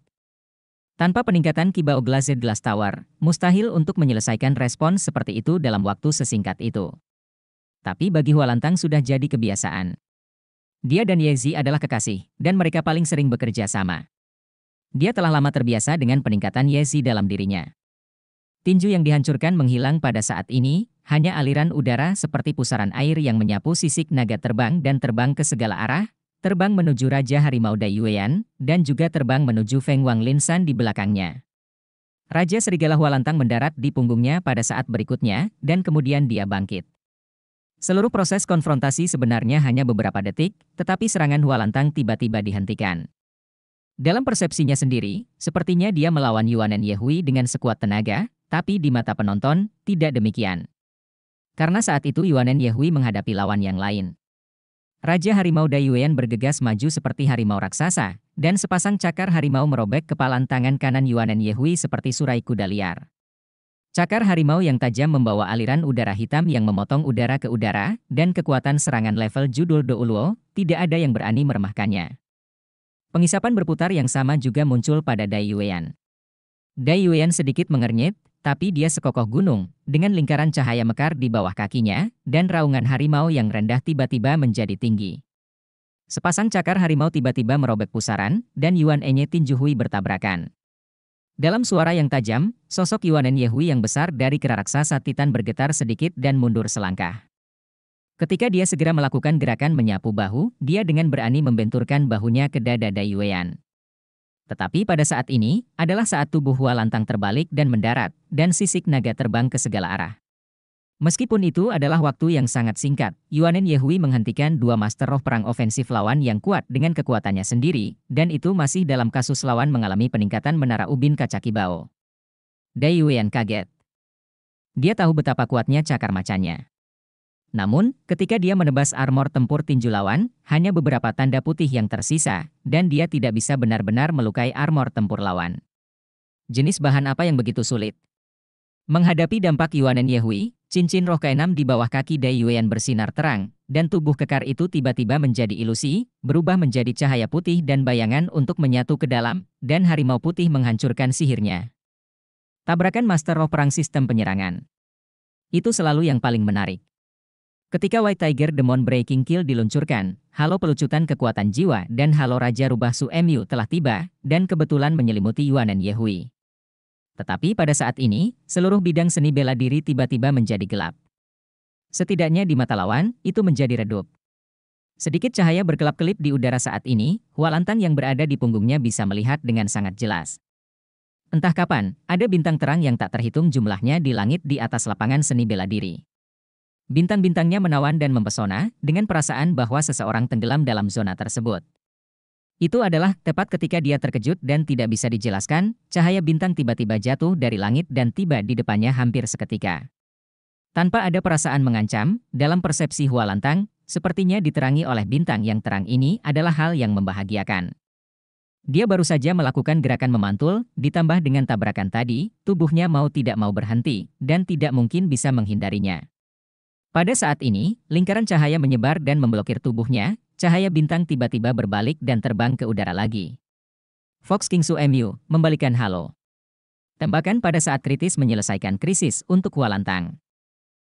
Tanpa peningkatan Kiba Oglaze Glass tawar, mustahil untuk menyelesaikan respons seperti itu dalam waktu sesingkat itu. Tapi bagi Hualantang sudah jadi kebiasaan. Dia dan Yezi adalah kekasih, dan mereka paling sering bekerja sama. Dia telah lama terbiasa dengan peningkatan Yezi dalam dirinya. Tinju yang dihancurkan menghilang pada saat ini, hanya aliran udara seperti pusaran air yang menyapu sisik naga terbang dan terbang ke segala arah, terbang menuju Raja Harimau Daiyuan, dan juga terbang menuju Feng Wang Linsan di belakangnya. Raja Serigala Hualantang mendarat di punggungnya pada saat berikutnya, dan kemudian dia bangkit. Seluruh proses konfrontasi sebenarnya hanya beberapa detik, tetapi serangan Hualantang tiba-tiba dihentikan. Dalam persepsinya sendiri, sepertinya dia melawan Yuanen Yehui dengan sekuat tenaga, tapi di mata penonton, tidak demikian. Karena saat itu Yuanen Yehui menghadapi lawan yang lain. Raja Harimau Daiyuan bergegas maju seperti harimau raksasa, dan sepasang cakar harimau merobek kepalan tangan kanan Yuanen Yehui seperti surai kuda liar. Cakar harimau yang tajam membawa aliran udara hitam yang memotong udara ke udara, dan kekuatan serangan level judul Douluo, tidak ada yang berani meremahkannya. Pengisapan berputar yang sama juga muncul pada Dai Yuan. Dai Yuan sedikit mengernyit, tapi dia sekokoh gunung, dengan lingkaran cahaya mekar di bawah kakinya, dan raungan harimau yang rendah tiba-tiba menjadi tinggi. Sepasang cakar harimau tiba-tiba merobek pusaran, dan Yuan Enye Tinjuhui bertabrakan. Dalam suara yang tajam, sosok Yuan Enye Hui yang besar dari kera raksasa Titan bergetar sedikit dan mundur selangkah. Ketika dia segera melakukan gerakan menyapu bahu, dia dengan berani membenturkan bahunya ke dada Dai Daiwean. Tetapi pada saat ini, adalah saat tubuh Hua lantang terbalik dan mendarat, dan sisik naga terbang ke segala arah. Meskipun itu adalah waktu yang sangat singkat, Yuanen Yehui menghentikan dua master roh perang ofensif lawan yang kuat dengan kekuatannya sendiri, dan itu masih dalam kasus lawan mengalami peningkatan menara ubin Bao. Dai Yuan kaget. Dia tahu betapa kuatnya cakar macannya. Namun, ketika dia menebas armor tempur tinju lawan, hanya beberapa tanda putih yang tersisa, dan dia tidak bisa benar-benar melukai armor tempur lawan. Jenis bahan apa yang begitu sulit? Menghadapi dampak Yuanen Yehui, cincin roh keenam di bawah kaki Dai Yuan bersinar terang, dan tubuh kekar itu tiba-tiba menjadi ilusi, berubah menjadi cahaya putih dan bayangan untuk menyatu ke dalam, dan harimau putih menghancurkan sihirnya. Tabrakan Master Roh Perang Sistem Penyerangan Itu selalu yang paling menarik. Ketika White Tiger Demon Breaking Kill diluncurkan, halo pelucutan kekuatan jiwa dan halo Raja Rubah Su MU telah tiba dan kebetulan menyelimuti Yuanan Yehui. Tetapi pada saat ini, seluruh bidang seni bela diri tiba-tiba menjadi gelap. Setidaknya di mata lawan, itu menjadi redup. Sedikit cahaya berkelap-kelip di udara saat ini, Hualantan yang berada di punggungnya bisa melihat dengan sangat jelas. Entah kapan, ada bintang terang yang tak terhitung jumlahnya di langit di atas lapangan seni bela diri. Bintang-bintangnya menawan dan mempesona, dengan perasaan bahwa seseorang tenggelam dalam zona tersebut. Itu adalah tepat ketika dia terkejut dan tidak bisa dijelaskan, cahaya bintang tiba-tiba jatuh dari langit dan tiba di depannya hampir seketika. Tanpa ada perasaan mengancam, dalam persepsi Hua Lantang, sepertinya diterangi oleh bintang yang terang ini adalah hal yang membahagiakan. Dia baru saja melakukan gerakan memantul, ditambah dengan tabrakan tadi, tubuhnya mau tidak mau berhenti, dan tidak mungkin bisa menghindarinya. Pada saat ini, lingkaran cahaya menyebar dan memblokir tubuhnya, cahaya bintang tiba-tiba berbalik dan terbang ke udara lagi. Fox Kingsu MU membalikan halo. Tembakan pada saat kritis menyelesaikan krisis untuk Hualantang.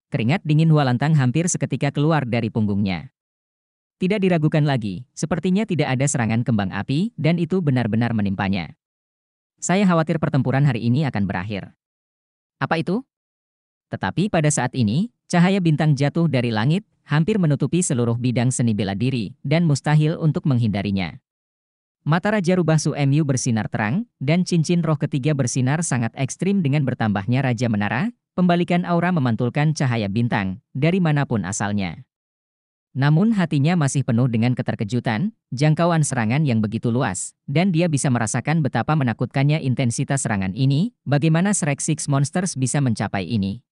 Keringat dingin Hualantang hampir seketika keluar dari punggungnya. Tidak diragukan lagi, sepertinya tidak ada serangan kembang api dan itu benar-benar menimpanya. Saya khawatir pertempuran hari ini akan berakhir. Apa itu? Tetapi pada saat ini, Cahaya bintang jatuh dari langit, hampir menutupi seluruh bidang seni bela diri, dan mustahil untuk menghindarinya. Mata Raja Rubah su MU bersinar terang, dan cincin roh ketiga bersinar sangat ekstrim dengan bertambahnya Raja Menara, pembalikan aura memantulkan cahaya bintang, dari manapun asalnya. Namun hatinya masih penuh dengan keterkejutan, jangkauan serangan yang begitu luas, dan dia bisa merasakan betapa menakutkannya intensitas serangan ini, bagaimana Shrek Six Monsters bisa mencapai ini.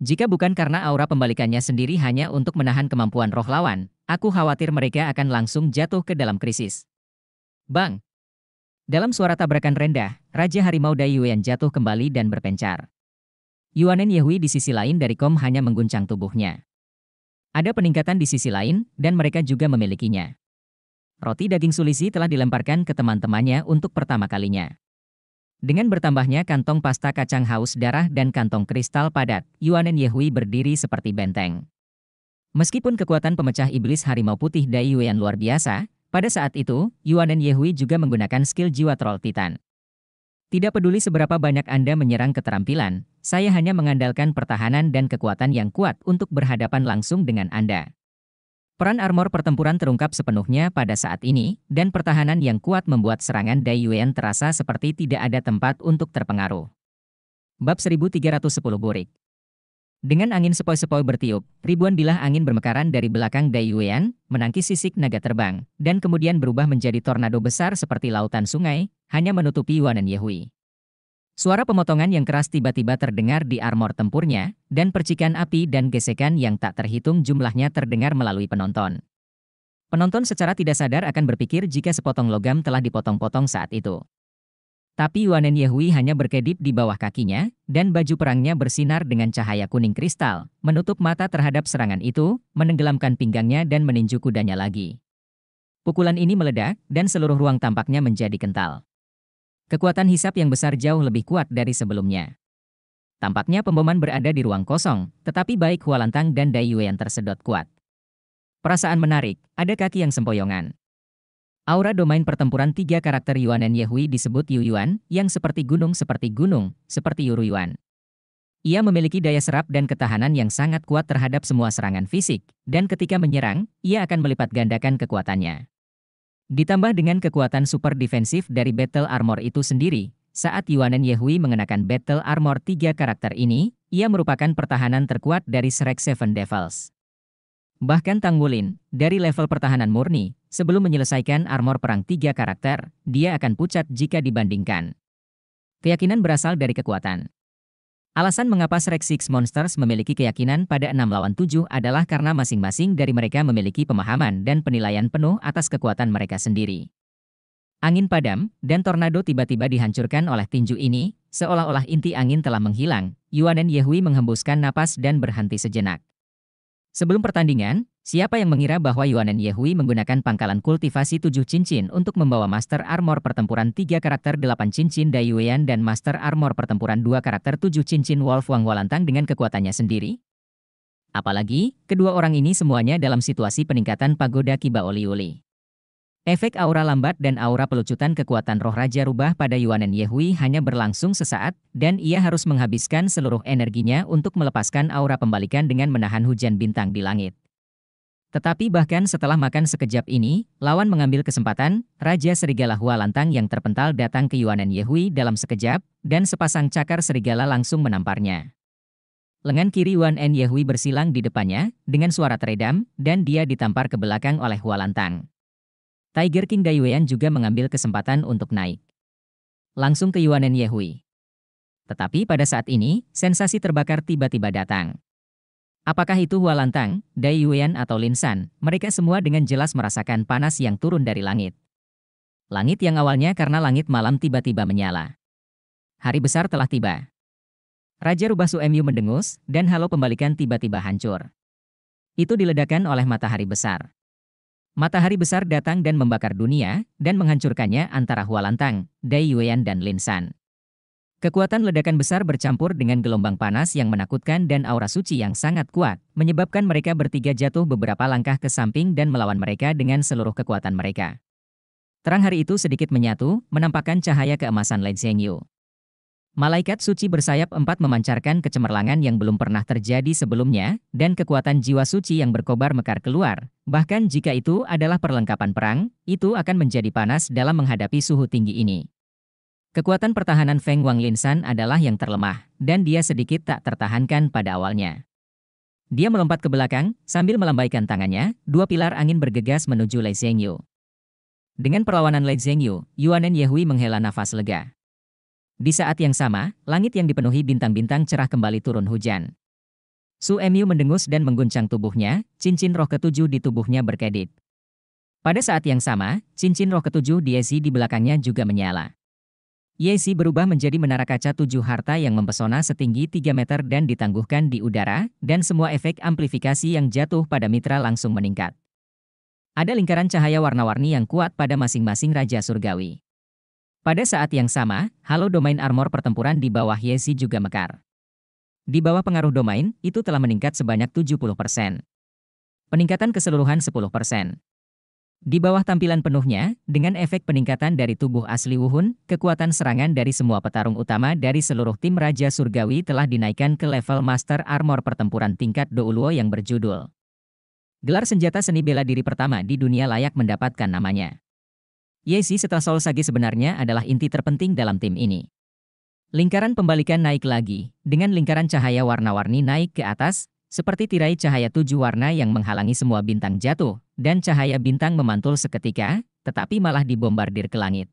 Jika bukan karena aura pembalikannya sendiri hanya untuk menahan kemampuan roh lawan, aku khawatir mereka akan langsung jatuh ke dalam krisis. Bang! Dalam suara tabrakan rendah, Raja Harimau Dai Yuan jatuh kembali dan berpencar. Yuanen Yehui di sisi lain dari Kom hanya mengguncang tubuhnya. Ada peningkatan di sisi lain, dan mereka juga memilikinya. Roti daging sulisi telah dilemparkan ke teman-temannya untuk pertama kalinya. Dengan bertambahnya kantong pasta kacang haus darah dan kantong kristal padat, Yuanen Yehui berdiri seperti benteng. Meskipun kekuatan pemecah iblis harimau putih Dai Yuan luar biasa, pada saat itu, Yuanen Yehui juga menggunakan skill jiwa troll titan. Tidak peduli seberapa banyak Anda menyerang keterampilan, saya hanya mengandalkan pertahanan dan kekuatan yang kuat untuk berhadapan langsung dengan Anda. Peran armor pertempuran terungkap sepenuhnya pada saat ini, dan pertahanan yang kuat membuat serangan Dai Yuan terasa seperti tidak ada tempat untuk terpengaruh. Bab 1310 Burik Dengan angin sepoi-sepoi bertiup, ribuan bilah angin bermekaran dari belakang Dai Yuan, menangkis sisik naga terbang, dan kemudian berubah menjadi tornado besar seperti lautan sungai, hanya menutupi Wanan Yehui. Suara pemotongan yang keras tiba-tiba terdengar di armor tempurnya, dan percikan api dan gesekan yang tak terhitung jumlahnya terdengar melalui penonton. Penonton secara tidak sadar akan berpikir jika sepotong logam telah dipotong-potong saat itu. Tapi Wanen Yehui hanya berkedip di bawah kakinya, dan baju perangnya bersinar dengan cahaya kuning kristal, menutup mata terhadap serangan itu, menenggelamkan pinggangnya dan meninju kudanya lagi. Pukulan ini meledak, dan seluruh ruang tampaknya menjadi kental. Kekuatan hisap yang besar jauh lebih kuat dari sebelumnya. Tampaknya pemboman berada di ruang kosong, tetapi baik Hualantang dan Dai Yuan tersedot kuat. Perasaan menarik, ada kaki yang sempoyongan. Aura domain pertempuran tiga karakter Yuan dan Yehui disebut Yu Yuan, yang seperti gunung seperti gunung, seperti Yuru Yuan. Ia memiliki daya serap dan ketahanan yang sangat kuat terhadap semua serangan fisik, dan ketika menyerang, ia akan melipat gandakan kekuatannya. Ditambah dengan kekuatan super defensif dari Battle Armor itu sendiri, saat Yuanen Yehui mengenakan Battle Armor 3 karakter ini, ia merupakan pertahanan terkuat dari Shrek Seven Devils. Bahkan Tang Wulin, dari level pertahanan murni, sebelum menyelesaikan armor perang tiga karakter, dia akan pucat jika dibandingkan. Keyakinan berasal dari kekuatan. Alasan mengapa Shrek Six Monsters memiliki keyakinan pada enam lawan tujuh adalah karena masing-masing dari mereka memiliki pemahaman dan penilaian penuh atas kekuatan mereka sendiri. Angin padam dan tornado tiba-tiba dihancurkan oleh tinju ini, seolah-olah inti angin telah menghilang. Yuan dan Yehui menghembuskan napas dan berhenti sejenak. Sebelum pertandingan, Siapa yang mengira bahwa Yuanen Yehui menggunakan pangkalan kultivasi tujuh cincin untuk membawa Master Armor pertempuran tiga karakter delapan cincin Daiyuan dan Master Armor pertempuran dua karakter tujuh cincin Wolf Wang Walantang dengan kekuatannya sendiri? Apalagi, kedua orang ini semuanya dalam situasi peningkatan pagoda Kiba Oli-Oli. Efek aura lambat dan aura pelucutan kekuatan roh Raja Rubah pada Yuanen Yehui hanya berlangsung sesaat, dan ia harus menghabiskan seluruh energinya untuk melepaskan aura pembalikan dengan menahan hujan bintang di langit. Tetapi bahkan setelah makan sekejap ini, lawan mengambil kesempatan, Raja Serigala Hua Lantang yang terpental datang ke Yuanan Yehui dalam sekejap, dan sepasang cakar serigala langsung menamparnya. Lengan kiri Wan En Yehui bersilang di depannya, dengan suara teredam, dan dia ditampar ke belakang oleh Hua Lantang. Tiger King Daiwean juga mengambil kesempatan untuk naik. Langsung ke Yuanen Yehui. Tetapi pada saat ini, sensasi terbakar tiba-tiba datang. Apakah itu Hualantang, Dai Yuan atau Linsan, mereka semua dengan jelas merasakan panas yang turun dari langit. Langit yang awalnya karena langit malam tiba-tiba menyala. Hari besar telah tiba. Raja Rubah Suemyu mendengus, dan halo pembalikan tiba-tiba hancur. Itu diledakan oleh matahari besar. Matahari besar datang dan membakar dunia, dan menghancurkannya antara Hualantang, Dai Yuan dan Linsan. Kekuatan ledakan besar bercampur dengan gelombang panas yang menakutkan dan aura suci yang sangat kuat, menyebabkan mereka bertiga jatuh beberapa langkah ke samping dan melawan mereka dengan seluruh kekuatan mereka. Terang hari itu sedikit menyatu, menampakkan cahaya keemasan Lei Zhengyu. Malaikat suci bersayap empat memancarkan kecemerlangan yang belum pernah terjadi sebelumnya, dan kekuatan jiwa suci yang berkobar mekar keluar. Bahkan jika itu adalah perlengkapan perang, itu akan menjadi panas dalam menghadapi suhu tinggi ini. Kekuatan pertahanan Feng Wang Linsan adalah yang terlemah, dan dia sedikit tak tertahankan pada awalnya. Dia melompat ke belakang, sambil melambaikan tangannya, dua pilar angin bergegas menuju Lei Zhengyu. Dengan perlawanan Lei Zhengyu, Yuanen Yehui menghela nafas lega. Di saat yang sama, langit yang dipenuhi bintang-bintang cerah kembali turun hujan. Su Emiu mendengus dan mengguncang tubuhnya, cincin roh ketujuh di tubuhnya berkedip. Pada saat yang sama, cincin roh ketujuh di Ezi di belakangnya juga menyala. Yesi berubah menjadi menara kaca tujuh harta yang mempesona setinggi 3 meter dan ditangguhkan di udara, dan semua efek amplifikasi yang jatuh pada mitra langsung meningkat. Ada lingkaran cahaya warna-warni yang kuat pada masing-masing Raja Surgawi. Pada saat yang sama, halo domain armor pertempuran di bawah Yesi juga mekar. Di bawah pengaruh domain, itu telah meningkat sebanyak 70%. Peningkatan keseluruhan 10%. Di bawah tampilan penuhnya, dengan efek peningkatan dari tubuh asli Wuhun, kekuatan serangan dari semua petarung utama dari seluruh tim Raja Surgawi telah dinaikkan ke level Master Armor pertempuran tingkat Douluo yang berjudul. Gelar senjata seni bela diri pertama di dunia layak mendapatkan namanya. Yesi setelah Sol Sagi sebenarnya adalah inti terpenting dalam tim ini. Lingkaran pembalikan naik lagi, dengan lingkaran cahaya warna-warni naik ke atas, seperti tirai cahaya tujuh warna yang menghalangi semua bintang jatuh, dan cahaya bintang memantul seketika, tetapi malah dibombardir ke langit.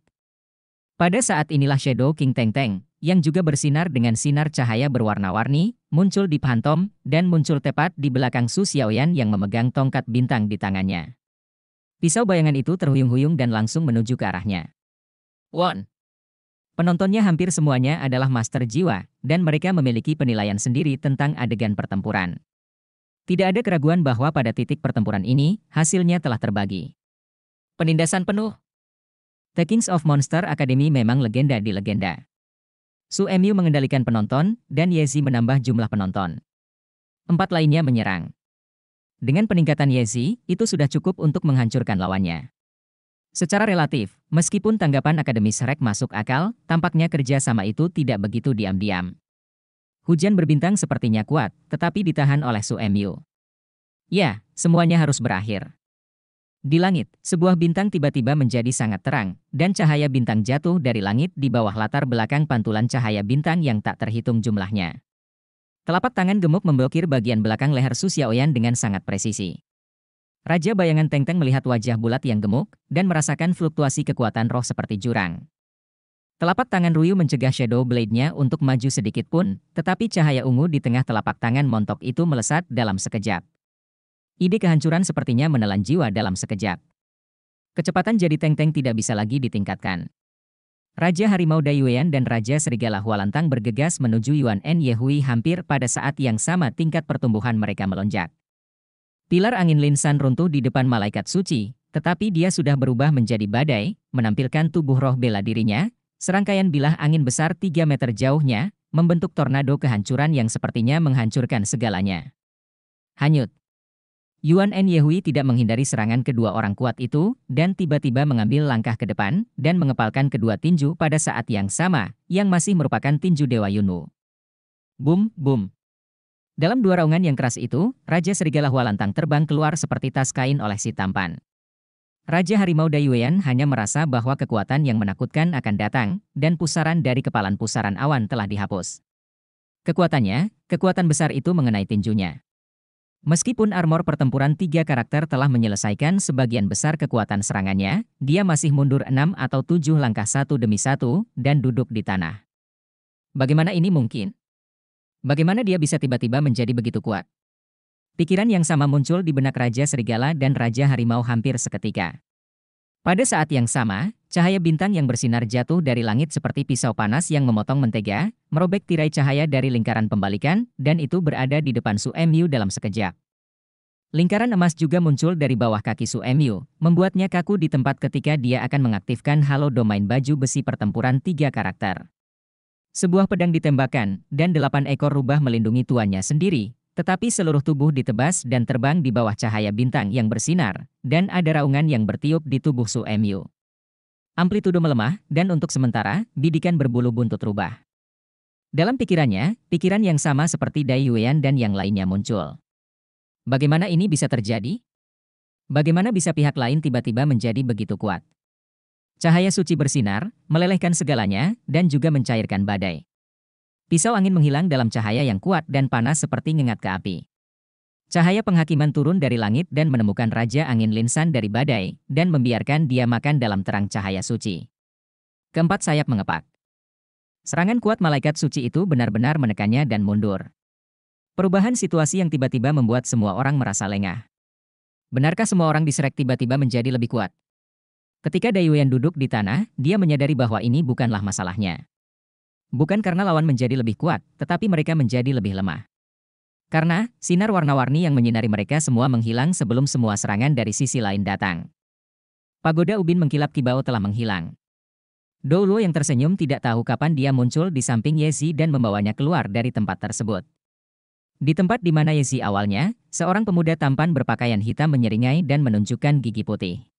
Pada saat inilah Shadow King Teng Teng, yang juga bersinar dengan sinar cahaya berwarna-warni, muncul di pantom dan muncul tepat di belakang Su Xiaoyan yang memegang tongkat bintang di tangannya. Pisau bayangan itu terhuyung-huyung dan langsung menuju ke arahnya. Won! Penontonnya hampir semuanya adalah master jiwa, dan mereka memiliki penilaian sendiri tentang adegan pertempuran. Tidak ada keraguan bahwa pada titik pertempuran ini, hasilnya telah terbagi. Penindasan penuh The Kings of Monster Academy memang legenda di legenda. Su Emu mengendalikan penonton, dan Yezi menambah jumlah penonton. Empat lainnya menyerang. Dengan peningkatan Yezi, itu sudah cukup untuk menghancurkan lawannya. Secara relatif, meskipun tanggapan akademis Rek masuk akal, tampaknya kerja sama itu tidak begitu diam-diam. Hujan berbintang sepertinya kuat, tetapi ditahan oleh Su Emyu. Ya, semuanya harus berakhir. Di langit, sebuah bintang tiba-tiba menjadi sangat terang, dan cahaya bintang jatuh dari langit di bawah latar belakang pantulan cahaya bintang yang tak terhitung jumlahnya. Telapak tangan gemuk memblokir bagian belakang leher Su Xiaoyan dengan sangat presisi. Raja bayangan Teng Teng melihat wajah bulat yang gemuk, dan merasakan fluktuasi kekuatan roh seperti jurang. Telapak tangan Ryu mencegah Shadow Blade-nya untuk maju sedikit pun, tetapi cahaya ungu di tengah telapak tangan montok itu melesat dalam sekejap. Ide kehancuran sepertinya menelan jiwa dalam sekejap. Kecepatan jadi Teng-Teng tidak bisa lagi ditingkatkan. Raja Harimau Dayuan dan Raja Serigala Hualantang bergegas menuju Yuan En Yehui hampir pada saat yang sama tingkat pertumbuhan mereka melonjak. Pilar angin linsan runtuh di depan malaikat suci, tetapi dia sudah berubah menjadi badai, menampilkan tubuh roh bela dirinya, Serangkaian bilah angin besar 3 meter jauhnya, membentuk tornado kehancuran yang sepertinya menghancurkan segalanya. Hanyut. Yuan En Yehui tidak menghindari serangan kedua orang kuat itu, dan tiba-tiba mengambil langkah ke depan, dan mengepalkan kedua tinju pada saat yang sama, yang masih merupakan tinju Dewa Yunu. Boom, boom. Dalam dua raungan yang keras itu, Raja Serigala Hualantang terbang keluar seperti tas kain oleh si tampan. Raja Harimau Dayuan hanya merasa bahwa kekuatan yang menakutkan akan datang, dan pusaran dari kepalan pusaran awan telah dihapus. Kekuatannya, kekuatan besar itu mengenai tinjunya. Meskipun armor pertempuran tiga karakter telah menyelesaikan sebagian besar kekuatan serangannya, dia masih mundur enam atau tujuh langkah satu demi satu, dan duduk di tanah. Bagaimana ini mungkin? Bagaimana dia bisa tiba-tiba menjadi begitu kuat? Pikiran yang sama muncul di benak Raja Serigala dan Raja Harimau hampir seketika. Pada saat yang sama, cahaya bintang yang bersinar jatuh dari langit seperti pisau panas yang memotong mentega, merobek tirai cahaya dari lingkaran pembalikan, dan itu berada di depan Su Mu dalam sekejap. Lingkaran emas juga muncul dari bawah kaki Su Mu, membuatnya kaku di tempat ketika dia akan mengaktifkan halo domain baju besi pertempuran tiga karakter. Sebuah pedang ditembakkan, dan delapan ekor rubah melindungi tuannya sendiri, tetapi seluruh tubuh ditebas dan terbang di bawah cahaya bintang yang bersinar, dan ada raungan yang bertiup di tubuh Su Emyu. Amplitudo melemah, dan untuk sementara, bidikan berbulu buntut rubah. Dalam pikirannya, pikiran yang sama seperti Dai Yuan dan yang lainnya muncul. Bagaimana ini bisa terjadi? Bagaimana bisa pihak lain tiba-tiba menjadi begitu kuat? Cahaya suci bersinar, melelehkan segalanya, dan juga mencairkan badai. Pisau angin menghilang dalam cahaya yang kuat dan panas seperti ngengat ke api. Cahaya penghakiman turun dari langit dan menemukan Raja Angin Linsan dari badai, dan membiarkan dia makan dalam terang cahaya suci. Keempat sayap mengepak. Serangan kuat malaikat suci itu benar-benar menekannya dan mundur. Perubahan situasi yang tiba-tiba membuat semua orang merasa lengah. Benarkah semua orang di tiba-tiba menjadi lebih kuat? Ketika Dayuan duduk di tanah, dia menyadari bahwa ini bukanlah masalahnya. Bukan karena lawan menjadi lebih kuat, tetapi mereka menjadi lebih lemah. Karena, sinar warna-warni yang menyinari mereka semua menghilang sebelum semua serangan dari sisi lain datang. Pagoda Ubin mengkilap Kibao telah menghilang. Douluo yang tersenyum tidak tahu kapan dia muncul di samping Yezi dan membawanya keluar dari tempat tersebut. Di tempat di mana Yezi awalnya, seorang pemuda tampan berpakaian hitam menyeringai dan menunjukkan gigi putih.